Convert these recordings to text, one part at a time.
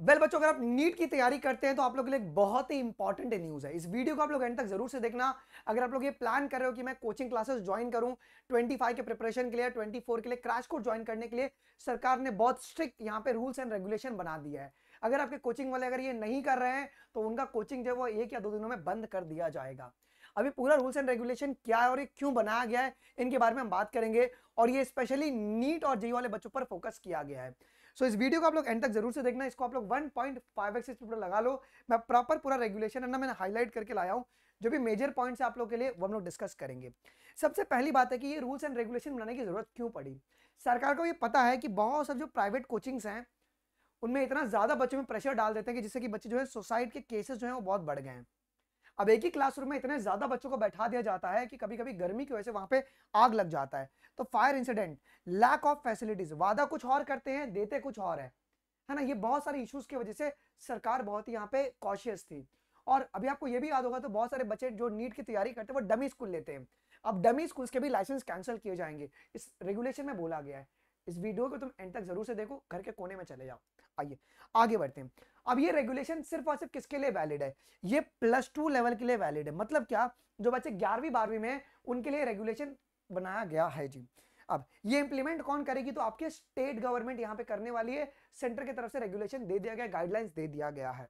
Well well, बच्चों अगर आप नीट की तैयारी करते हैं तो आप लोग के लिए बहुत ही इंपॉर्टेंट न्यूज़ है इस वीडियो को आप लोग एंड तक जरूर से देखना अगर आप लोग ये प्लान कर रहे हो कि मैं कोचिंग क्लासेस ज्वाइन करूं 25 के प्रिपरेशन के लिए 24 के लिए क्रैश कोर्स ज्वाइन करने के लिए सरकार ने बहुत स्ट्रिक्ट यहाँ पे रूल्स एंड रेगुलेशन बना दिया है अगर आपके कोचिंग वाले अगर ये नहीं कर रहे हैं तो उनका कोचिंग जो है वो एक या दो दिनों में बंद कर दिया जाएगा अभी पूरा रूल्स एंड रेगुलेशन क्या है और ये क्यों बनाया गया है इनके बारे में हम बात करेंगे और ये स्पेशली नीट और जेई वाले बच्चों पर फोकस किया गया है सो so, इस वीडियो को आप लोग एंड तक जरूर से देखना इसको आप लोग 1.5x पॉइंट फाइव लगा लो मैं प्रॉपर पूरा रेगुलेशन है ना मैंने हाईलाइट करके लाया हूँ जो भी मेजर पॉइंट्स आप लोग के लिए वो हम लोग डिस्कस करेंगे सबसे पहली बात है कि ये रूल्स एंड रेगुलेशन बनाने की ज़रूरत क्यों पड़ी सरकार को ये पता है कि बहुत सब जो प्राइवेट कोचिंग्स हैं उनमें इतना ज़्यादा बच्चों में प्रेशर डाल देते हैं कि जिससे कि बच्चे जो है सुसाइड के केसेस जो है वो बहुत बढ़ गए हैं अब एक ही क्लासरूम में इतने ज़्यादा बच्चों को बैठा दिया जाता है कि कभी कभी गर्मी की वजह से वहां पे आग लग जाता है तो fire incident lack of facilities वादा कुछ और करते हैं देते कुछ और है है ना ये बहुत सारे इश्यूज़ की वजह से सरकार बहुत ही यहाँ पे कॉशियस थी और अभी आपको ये भी याद होगा तो बहुत सारे बच्चे जो नीट की तैयारी करते हैं वो डमी स्कूल लेते हैं अब डमी स्कूल के भी लाइसेंस कैंसिल किए जाएंगे इस रेगुलेशन में बोला गया है इस वीडियो को तुम एंड तक जरूर से देखो घर के कोने में चले जाओ आइए आगे बढ़ते हैं अब ये रेगुलेशन सिर्फ और सिर्फ किसके लिए वैलिड है ये प्लस टू लेवल के लिए वैलिड है मतलब क्या जो बच्चे ग्यारहवीं बारहवीं में उनके लिए रेगुलेशन बनाया गया है जी अब ये इंप्लीमेंट कौन करेगी तो आपके स्टेट गवर्नमेंट यहाँ पे करने वाली है सेंटर की तरफ से रेगुलेशन दे दिया गया गाइडलाइंस दे दिया गया है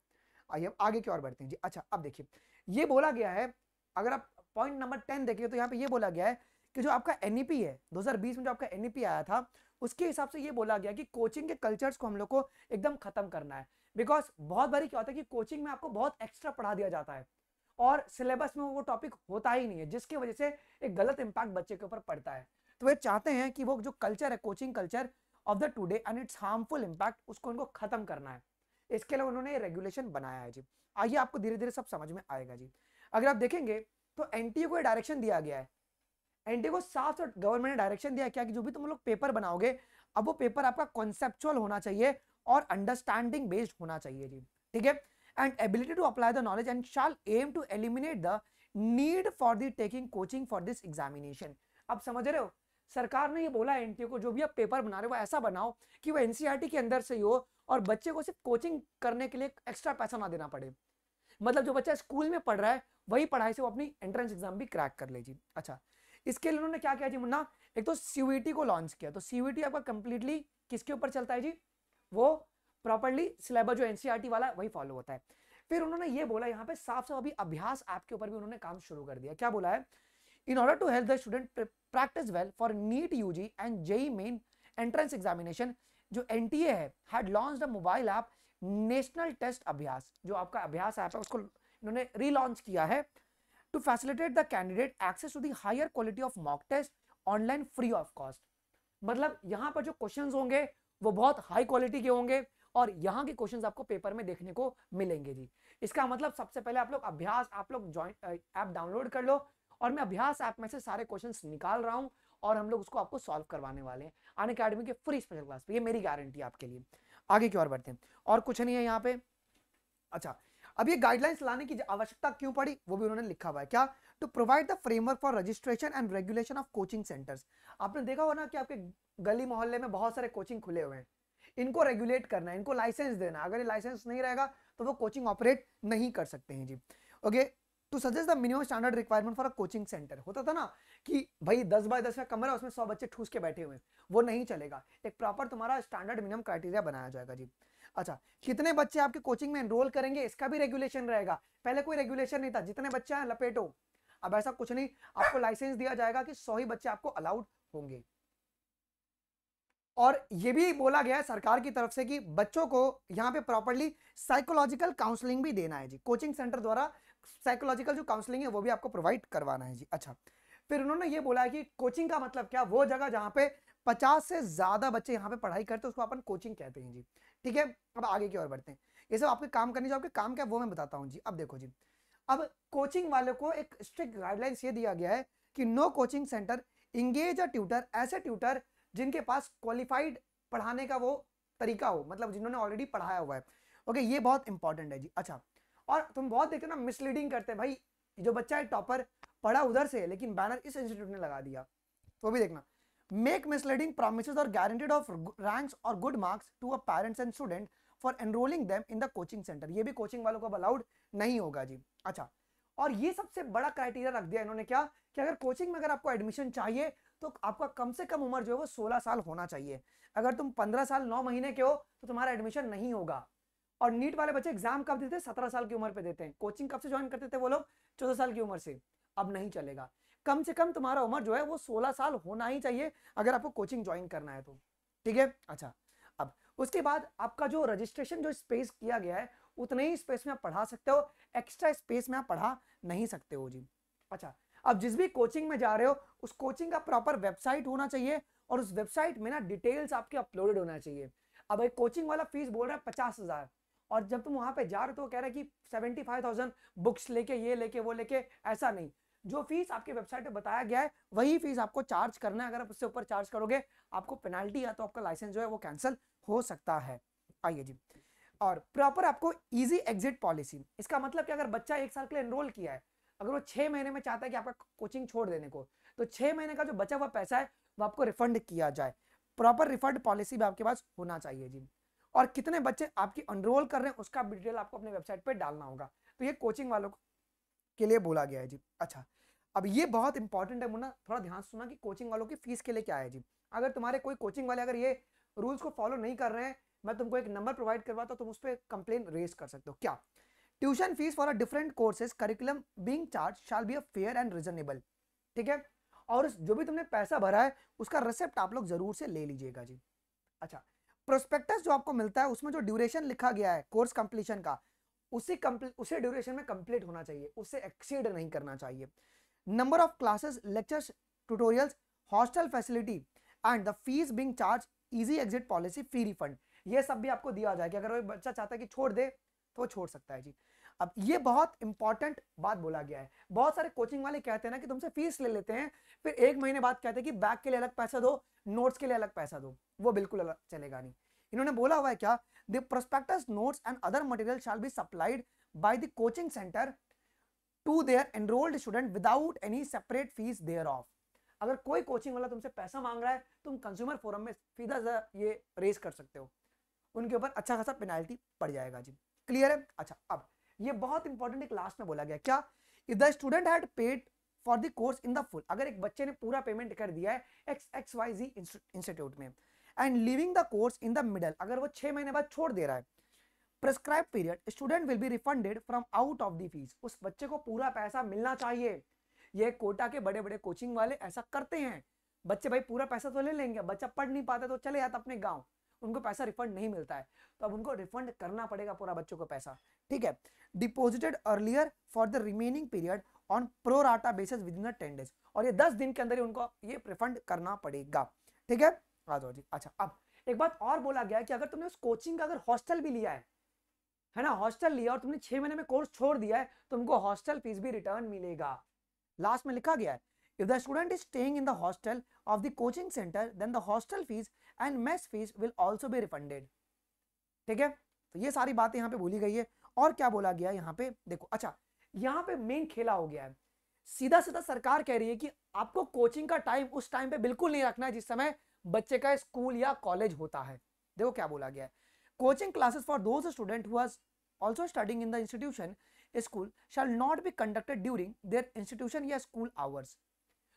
आइए आगे की ओर बढ़ते हैं जी अच्छा अब देखिए ये बोला गया है अगर आप पॉइंट नंबर टेन देखिए तो यहाँ पे ये बोला गया है कि जो आपका एन e है 2020 में जो आपका एन e आया था उसके हिसाब से ये बोला गया कि कोचिंग के कल्चर्स को हम लोग को एकदम खत्म करना है बिकॉज बहुत बारी क्या होता है कि कोचिंग में आपको बहुत एक्स्ट्रा पढ़ा दिया जाता है और सिलेबस में वो टॉपिक होता ही नहीं है जिसकी वजह से एक गलत इम्पैक्ट बच्चे के ऊपर पड़ता है तो वे चाहते हैं कि वो जो कल्चर है coaching culture of the today and its harmful impact उसको उनको खत्म करना है इसके लिए उन्होंने रेगुलेशन बनाया है जी आइए आपको धीरे धीरे सब समझ में आएगा जी अगर आप देखेंगे तो एन को डायरेक्शन दिया गया है एन को साफ गवर्नमेंट तो ने डायरेक्शन दिया क्या कि जो भी तुम लोग पेपर बनाओगे अब वो पेपर आपका कॉन्सेप्चुअल होना चाहिए और अंडरस्टैंडिंग बेस्ड होना चाहिए जी ठीक है and ability to apply the knowledge and shall aim to eliminate the need for the taking coaching for this examination अब समझ रहे हो सरकार ने ये बोला एन को जो भी आप पेपर बना रहे हो ऐसा बनाओ कि वो एनसीईआरटी e के अंदर से ही हो और बच्चे को सिर्फ कोचिंग करने के लिए एक्स्ट्रा पैसा ना देना पड़े मतलब जो बच्चा स्कूल में पढ़ रहा है वही पढ़ाई से वो अपनी एंट्रेंस एग्जाम भी क्रैक कर ले अच्छा इसके लिए उन्होंने क्या किया जी मुन्ना एक तो सीयूटी को लॉन्च किया तो सीयूटी आपका कंप्लीटली किसके ऊपर चलता है जी वो प्रॉपरली सिलेबस जो एनसीईआरटी e वाला वही फॉलो होता है फिर उन्होंने ये बोला यहाँ पे साफ साफ अभी अभ्यास ऐप के ऊपर भी उन्होंने काम शुरू कर दिया क्या बोला है in order to help the student practice well for NEET U G and JEE main entrance examination जो N T A had launch the mobile app national test Abhyas जो आपका अभ्यास ऐप है उसको इन्होंने रीलॉन्च किया है to facilitate the candidate access to their quality of mock test online free of cost मतलब यहाँ पर जो क्वेश्चन होंगे वो बहुत हाई क्वालिटी के होंगे और यहाँ के क्वेश्चंस आपको पेपर में देखने को मिलेंगे जी इसका मतलब सबसे पहले आप लोग अभ्यास आप लोग ज्वाइन ऐप डाउनलोड कर लो और मैं अभ्यास ऐप में से सारे क्वेश्चन निकाल रहा हूँ और हम लोग उसको आपको सॉल्व करवाने वाले हैं अन अकेडमी के फ्री स्पेशल क्लास पे ये मेरी गारंटी आपके लिए आगे की ओर बढ़ते हैं और कुछ नहीं है यहाँ पे अच्छा अब ये गाइडलाइंस लाने की आवश्यकता क्यों पड़ी वो भी उन्होंने लिखा हुआ है क्या to provide the framework for registration and regulation of coaching centres आपने देखा होगा ना कि आपके गली मोहल्ले में बहुत सारे कोचिंग खुले हुए हैं इनको रेगुलेट करना है इनको लाइसेंस देना अगर ये लाइसेंस नहीं रहेगा तो वो कोचिंग ऑपरेट नहीं कर सकते हैं जी okay to suggest the minimum standard requirement for a coaching centre होता था ना कि भाई दस बाय दस का कमरा उसमें सौ बच्चे ठूस के बैठे हुए वो नहीं चलेगा एक प्रॉपर तुम्हारा स्टैंडर्ड मिनिमम क्राइटेरिया बनाया जाएगा जी अच्छा कितने बच्चे आपके कोचिंग में एनरोल करेंगे इसका भी रेगुलेशन रहेगा पहले कोई रेगुलेशन नहीं था जितने बच्चे हैं लपेटो अब ऐसा कुछ नहीं आपको लाइसेंस दिया जाएगा कि सौ ही बच्चे आपको अलाउड होंगे और ये भी बोला गया है सरकार की तरफ से कि बच्चों को यहाँ पे प्रॉपरली साइकोलॉजिकल काउंसलिंग भी देना है जी कोचिंग सेंटर द्वारा साइकोलॉजिकल जो काउंसलिंग है वो भी आपको प्रोवाइड करवाना है जी अच्छा फिर उन्होंने ये बोला है कि कोचिंग का मतलब क्या वो जगह जहाँ पे पचास से ज्यादा बच्चे यहाँ पे पढ़ाई करते हैं उसको अपन कोचिंग कहते हैं जी ठीक है अब आगे की ओर बढ़ते हैं ये सब आपके काम करने जो आपके काम क्या वो मैं बताता हूँ जी अब देखो जी अब कोचिंग वालों को एक स्ट्रिक्ट गाइडलाइंस ये दिया गया है कि no coaching centre engage a tutor ऐसे ट्यूटर जिनके पास क्वालिफाइड पढ़ाने का वो तरीका हो मतलब जिन्होंने ऑलरेडी पढ़ाया हुआ है ओके ये बहुत इंपॉर्टेंट है जी अच्छा और तुम बहुत देखते हो ना मिसलीडिंग करते हैं भाई जो बच्चा है टॉपर पढ़ा उधर से लेकिन बैनर इस इंस्टीट्यूट ने लगा दिया वो तो भी देखना मेक मिसलीडिंग promises और गारंटेड ऑफ ranks और good marks to a parents and student for enrolling them in the coaching centre ये भी कोचिंग वालों को अलाउड नहीं होगा जी अच्छा और ये सबसे बड़ा क्राइटेरिया रख दिया इन्होंने क्या कि अगर कोचिंग में अगर आपको एडमिशन चाहिए तो आपका कम से कम उम्र जो है वो सोलह साल होना चाहिए अगर तुम पंद्रह साल नौ महीने के हो तो तुम्हारा एडमिशन नहीं होगा और नीट वाले बच्चे एग्जाम कब देते हैं सत्रह साल की उम्र पे देते हैं कोचिंग कब से ज्वाइन करते थे वो लोग चौदह साल की उम्र से अब नहीं चलेगा कम से कम तुम्हारा उम्र जो है वो सोलह साल होना ही चाहिए अगर आपको कोचिंग ज्वाइन करना है तो ठीक है अच्छा अब उसके बाद आपका जो रजिस्ट्रेशन जो स्पेस किया गया है उतने ही स्पेस में आप पढ़ा सकते हो एक्स्ट्रा स्पेस में आप पढ़ा नहीं सकते हो जी अच्छा अब जिस भी कोचिंग में जा रहे हो उस कोचिंग का प्रॉपर वेबसाइट होना चाहिए और उस वेबसाइट में ना डिटेल्स आपके अपलोडेड होना चाहिए अब एक कोचिंग वाला फीस बोल रहा है पचास हज़ार और जब तुम वहां पे जा रहे हो तो कह रहा है कि सेवेंटी फाइव थाउजेंड बुक्स लेके ये लेके वो लेके ऐसा नहीं जो फीस आपके वेबसाइट पे बताया गया है वही फीस आपको चार्ज करना है अगर आप उससे ऊपर चार्ज करोगे आपको पेनाल्टी या तो आपका लाइसेंस जो है वो कैंसिल हो सकता है आइए जी और प्रॉपर आपको इजी एग्जिट पॉलिसी इसका मतलब कि अगर बच्चा एक साल के लिए एनरोल किया है अगर वो छह महीने में चाहता है कि आपका कोचिंग छोड़ देने को तो छह महीने का जो बचा हुआ पैसा है वो आपको रिफंड किया जाए प्रॉपर रिफंड पॉलिसी भी आपके पास होना चाहिए जी और कितने बच्चे आपकी एनरोल कर रहे हैं उसका डिटेल आपको अपने वेबसाइट पर डालना होगा तो ये कोचिंग वालों के लिए बोला गया है जी अच्छा अब ये बहुत इंपॉर्टेंट है मुन्ना थोड़ा ध्यान सुना कि कोचिंग वालों की फीस के लिए क्या है जी अगर तुम्हारे कोई कोचिंग वाले अगर ये रूल्स को फॉलो नहीं कर रहे हैं मैं तुमको एक नंबर प्रोवाइड करवाता तुम उस पर कंप्लेन रेज कर सकते हो क्या tuition fees for a different courses curriculum being charge shall be a fair and reasonable ठीक है और जो भी तुमने पैसा भरा है उसका रिसेप्ट आप लोग जरूर से ले लीजिएगा जी अच्छा प्रोस्पेक्टस जो आपको मिलता है उसमें जो ड्यूरेशन लिखा गया है कोर्स कंप्लीशन का उसी उसी ड्यूरेशन में कंप्लीट होना चाहिए उससे एक्सीड नहीं करना चाहिए number of classes lectures tutorials hostel facility and the fees being charge easy exit policy fee refund ये सब भी आपको दिया जाए कि अगर वो बच्चा चाहता है कि छोड़ दे तो छोड़ सकता है जी अब ये बहुत इंपॉर्टेंट बात बोला गया है बहुत सारे कोचिंग वाले कहते हैं ना कि तुमसे फीस ले लेते हैं फिर एक महीने बाद कहते हैं कि बैग के लिए अलग पैसा दो नोट्स के लिए अलग पैसा दो वो बिल्कुल अलग चलेगा नहीं इन्होंने बोला हुआ है क्या the prospectus notes and other material shall be supplied by the coaching centre to their enrolled student without any separate fees thereof अगर कोई कोचिंग वाला तुमसे पैसा मांग रहा है तुम कंज्यूमर फोरम में सीधा ये रेज कर सकते हो उनके ऊपर अच्छा खासा पेनाल्टी पड़ जाएगा जी क्लियर है अच्छा अब ये बहुत इंपॉर्टेंट एक लास्ट में बोला गया क्या if the student had paid for the course in the full अगर एक बच्चे ने पूरा पेमेंट कर दिया है X X Y Z institute में and leaving the course in the middle अगर वो छह महीने बाद छोड़ दे रहा है prescribed period student will be refunded from out of the fees उस बच्चे को पूरा पैसा मिलना चाहिए ये कोटा के बड़े बड़े कोचिंग वाले ऐसा करते हैं बच्चे भाई पूरा पैसा तो ले लेंगे बच्चा पढ़ नहीं पाता तो चले जाता अपने गांव उनको पैसा रिफंड नहीं मिलता है तो अब उनको रिफंड करना पड़ेगा पूरा बच्चों को पैसा ठीक है deposited earlier for the remaining period on pro rata basis within the ten days और ये दस दिन के अंदर ही उनको ये रिफंड करना पड़ेगा ठीक है जी अच्छा अब एक बात और बोला गया कि अगर तुमने उस कोचिंग का अगर हॉस्टल भी लिया है है ना हॉस्टल लिया और तुमने छह महीने में कोर्स छोड़ दिया है तुमको हॉस्टल फीस भी रिटर्न मिलेगा लास्ट में लिखा गया है If the student is staying in the hostel of the coaching center, then the hostel fees and mess fees will also be refunded. ठीक है तो ये सारी बातें यहाँ पे बोली गई है और क्या बोला गया यहाँ पे देखो अच्छा यहाँ पे मेन खेला हो गया है सीधा सीधा सरकार कह रही है कि आपको कोचिंग का टाइम उस टाइम पे बिल्कुल नहीं रखना है जिस समय बच्चे का स्कूल या कॉलेज होता है देखो क्या बोला गया है coaching classes for those student who was also studying in the institution school shall not be conducted during their institution या school hours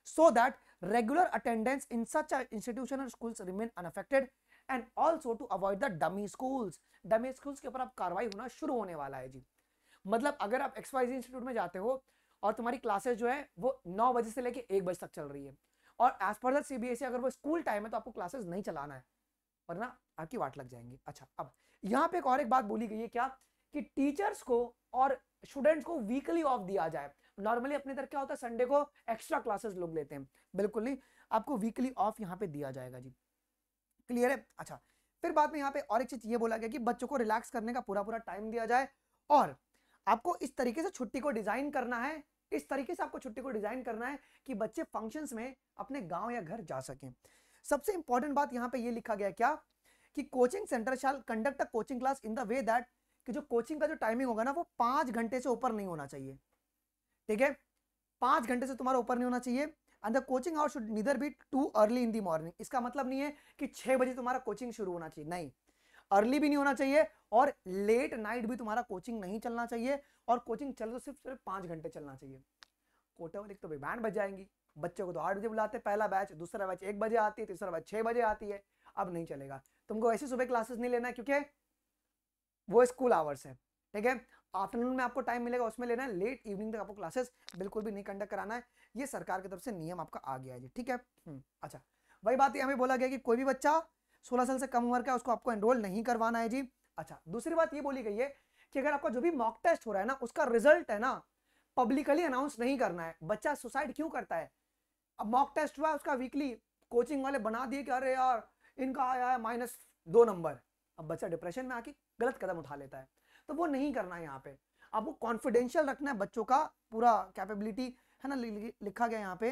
so that regular attendance in such institution or schools remain unaffected and also to avoid the dummy schools dummy schools के ऊपर अब कार्रवाई होना शुरू होने वाला है जी मतलब अगर आप एक्सवाइज इंस्टीट्यूट में जाते हो और तुम्हारी क्लासेस जो है वो नौ बजे से लेके एक बजे तक चल रही है और एज पर द सीबीएसई अगर वो स्कूल टाइम है तो आपको क्लासेस नहीं चलाना है वरना आपकी वाट लग जाएंगी अच्छा अब यहाँ पे एक और एक बात बोली गई है क्या कि टीचर्स को और स्टूडेंट्स को वीकली ऑफ दिया जाए नॉर्मली अपने इधर क्या होता है संडे को एक्स्ट्रा क्लासेस लोग लेते हैं बिल्कुल नहीं आपको वीकली ऑफ यहाँ पे दिया जाएगा जी क्लियर है अच्छा फिर बाद में यहाँ पे और एक चीज ये बोला गया कि बच्चों को रिलैक्स करने का पूरा पूरा टाइम दिया जाए और आपको इस तरीके से छुट्टी को डिजाइन करना है इस तरीके से आपको छुट्टी को डिजाइन करना है कि बच्चे फंक्शंस में अपने गांव या घर जा सके सबसे इंपॉर्टेंट बात यहाँ पे ये लिखा गया क्या कि coaching centre shall conduct coaching class in the way that कि जो कोचिंग का जो टाइमिंग होगा ना वो पांच घंटे से ऊपर नहीं होना चाहिए ठीक है पाँच घंटे से तुम्हारा ऊपर नहीं होना चाहिए and the coaching hour should neither be too early in the morning इसका मतलब नहीं है कि छः बजे तुम्हारा कोचिंग शुरू होना चाहिए नहीं अर्ली भी नहीं होना चाहिए और लेट नाइट भी तुम्हारा कोचिंग नहीं चलना चाहिए और कोचिंग चले तो सिर्फ सिर्फ पाँच घंटे चलना चाहिए कोटे में तो बैंड बज जाएंगी बच्चों को तो आठ बजे बुलाते पहला बैच दूसरा बैच एक बजे आती है तीसरा बैच छः बजे आती है अब नहीं चलेगा तुमको ऐसे सुबह क्लासेस नहीं लेना क्योंकि वो स्कूल आवर्स है ठीक है आफ्टरनून में आपको टाइम मिलेगा उसमें लेना है लेट इवनिंग तक आपको क्लासेस बिल्कुल भी नहीं कंडक्ट कराना है ये सरकार की तरफ से नियम आपका आ गया है ठीक है हम्म, अच्छा वही बात हमें बोला गया कि कोई भी बच्चा सोलह साल से कम उम्र का उसको आपको एनरोल नहीं करवाना है जी अच्छा दूसरी बात ये बोली गई है कि अगर आपका जो भी मॉक टेस्ट हो रहा है ना उसका रिजल्ट है ना पब्लिकली अनाउंस नहीं करना है बच्चा सुसाइड क्यों करता है अब मॉक टेस्ट हुआ उसका वीकली कोचिंग वाले बना दिए कि अरे यार इनका आया है माइनस दो नंबर अब बच्चा डिप्रेशन में आके गलत कदम उठा लेता है तो वो नहीं करना है यहाँ पे आपको कॉन्फिडेंशियल रखना है बच्चों का पूरा कैपेबिलिटी है ना लिखा गया यहाँ पे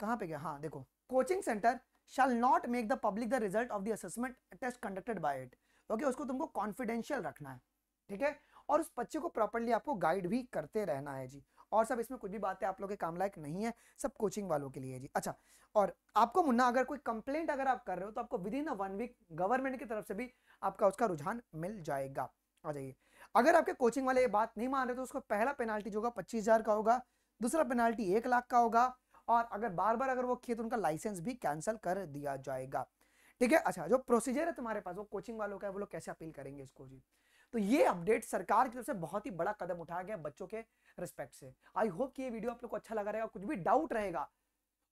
कहाँ पे गया हाँ देखो coaching centre shall not make the public the result of the assessment test conducted by it okay उसको तुमको कॉन्फिडेंशियल रखना है ठीक है और उस बच्चे को प्रॉपरली आपको गाइड भी करते रहना है जी और सब इसमें कुछ भी बातें आप लोग के काम लायक नहीं है सब कोचिंग वालों के लिए जी अच्छा और आपको मुन्ना अगर कोई कंप्लेंट अगर आप कर रहे हो तो आपको within a one week government की तरफ से भी आपका उसका रुझान मिल जाएगा आ जाइए अगर आपके कोचिंग वाले ये बात नहीं मान रहे तो उसको पहला पेनाल्टी जो होगा पच्चीस हज़ार का होगा दूसरा पेनाल्टी एक लाख का होगा और अगर बार बार अगर वो किए तो उनका लाइसेंस भी कैंसिल कर दिया जाएगा ठीक है अच्छा जो प्रोसीजर है तुम्हारे पास वो कोचिंग वालों का है वो लोग कैसे अपील करेंगे इसको जी तो ये अपडेट सरकार की तरफ से बहुत ही बड़ा कदम उठाया गया बच्चों के रिस्पेक्ट से आई होप कि ये वीडियो आप लोग को अच्छा लगा रहेगा कुछ भी डाउट रहेगा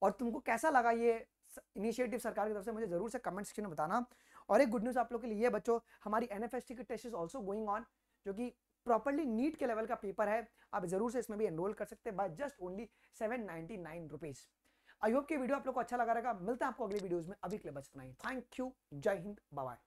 और तुमको कैसा लगा ये इनिशिएटिव सरकार की तरफ से मुझे जरूर से कमेंट सेक्शन में बताना और एक गुड न्यूज़ आप लोग के लिए बच्चों हमारी एन एफ एस की test is also going on जो कि प्रॉपरली नीट के लेवल का पेपर है आप जरूर से इसमें भी एनरोल कर सकते हैं by just only seven ninety nine rupees I hope कि वीडियो आप लोग को अच्छा लगा रहेगा मिलता है आपको अगले वीडियोज में अभी के लिए बस इतना ही थैंक यू जय हिंद बाय